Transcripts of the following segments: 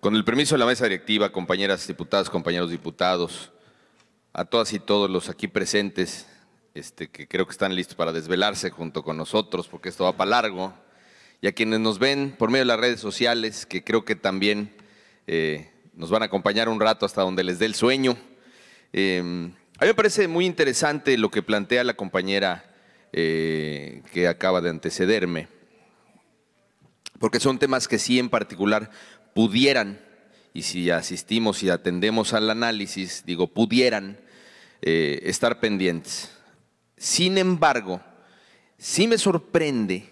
Con el permiso de la mesa directiva, compañeras diputadas, compañeros diputados, a todas y todos los aquí presentes, este, que creo que están listos para desvelarse junto con nosotros, porque esto va para largo, y a quienes nos ven por medio de las redes sociales, que creo que también eh, nos van a acompañar un rato hasta donde les dé el sueño. Em, a mí me parece muy interesante lo que plantea la compañera eh, que acaba de antecederme, porque son temas que sí en particular pudieran, y si asistimos y atendemos al análisis, digo, pudieran eh, estar pendientes. Sin embargo, sí me sorprende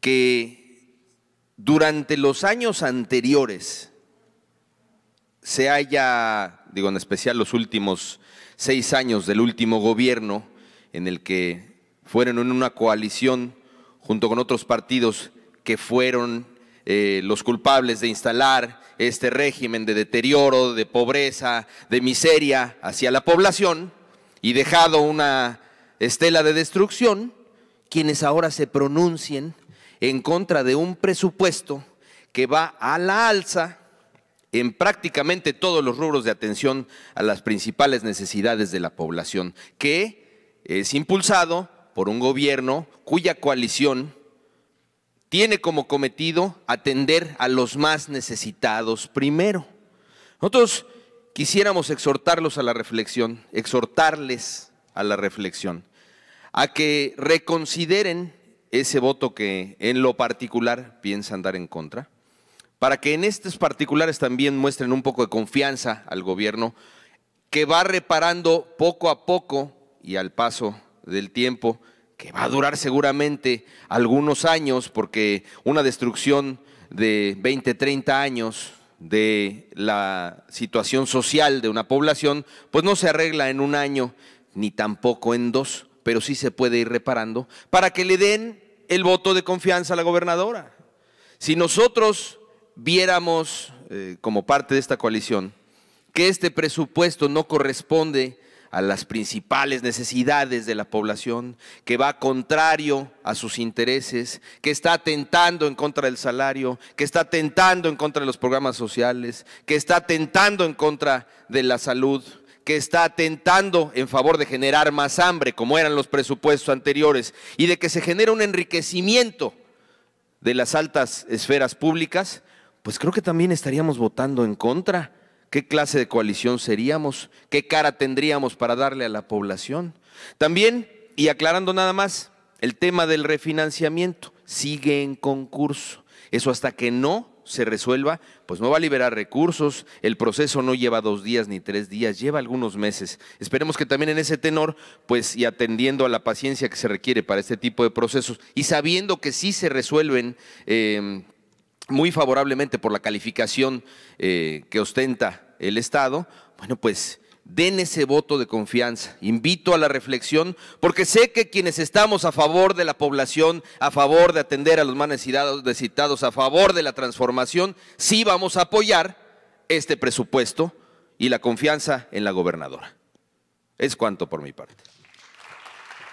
que durante los años anteriores se haya, digo, en especial los últimos seis años del último gobierno, en el que fueron en una coalición junto con otros partidos que fueron eh, los culpables de instalar este régimen de deterioro, de pobreza, de miseria hacia la población y dejado una estela de destrucción, quienes ahora se pronuncien en contra de un presupuesto que va a la alza en prácticamente todos los rubros de atención a las principales necesidades de la población, que es impulsado por un gobierno cuya coalición tiene como cometido atender a los más necesitados primero. Nosotros quisiéramos exhortarlos a la reflexión, exhortarles a la reflexión, a que reconsideren ese voto que en lo particular piensan dar en contra, para que en estos particulares también muestren un poco de confianza al gobierno que va reparando poco a poco y al paso del tiempo que va a durar seguramente algunos años, porque una destrucción de 20, 30 años de la situación social de una población, pues no se arregla en un año, ni tampoco en dos, pero sí se puede ir reparando, para que le den el voto de confianza a la gobernadora. Si nosotros viéramos, eh, como parte de esta coalición, que este presupuesto no corresponde a las principales necesidades de la población, que va contrario a sus intereses, que está atentando en contra del salario, que está atentando en contra de los programas sociales, que está atentando en contra de la salud, que está atentando en favor de generar más hambre, como eran los presupuestos anteriores, y de que se genere un enriquecimiento de las altas esferas públicas, pues creo que también estaríamos votando en contra. ¿Qué clase de coalición seríamos? ¿Qué cara tendríamos para darle a la población? También, y aclarando nada más, el tema del refinanciamiento sigue en concurso. Eso hasta que no se resuelva, pues no va a liberar recursos, el proceso no lleva dos días ni tres días, lleva algunos meses. Esperemos que también en ese tenor, pues y atendiendo a la paciencia que se requiere para este tipo de procesos y sabiendo que sí se resuelven eh, muy favorablemente por la calificación eh, que ostenta el Estado, bueno, pues den ese voto de confianza. Invito a la reflexión porque sé que quienes estamos a favor de la población, a favor de atender a los más necesitados, a favor de la transformación, sí vamos a apoyar este presupuesto y la confianza en la gobernadora. Es cuanto por mi parte.